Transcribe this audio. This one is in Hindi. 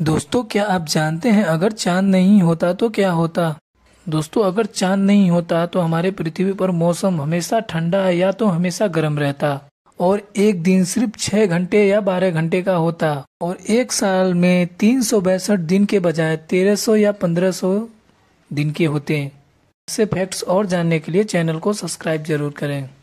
दोस्तों क्या आप जानते हैं अगर चांद नहीं होता तो क्या होता दोस्तों अगर चांद नहीं होता तो हमारे पृथ्वी पर मौसम हमेशा ठंडा या तो हमेशा गर्म रहता और एक दिन सिर्फ छह घंटे या बारह घंटे का होता और एक साल में तीन सौ बैसठ दिन के बजाय तेरह सौ या पंद्रह सौ दिन के होते हैं ऐसे फैक्ट्स और जानने के लिए चैनल को सब्सक्राइब जरूर करें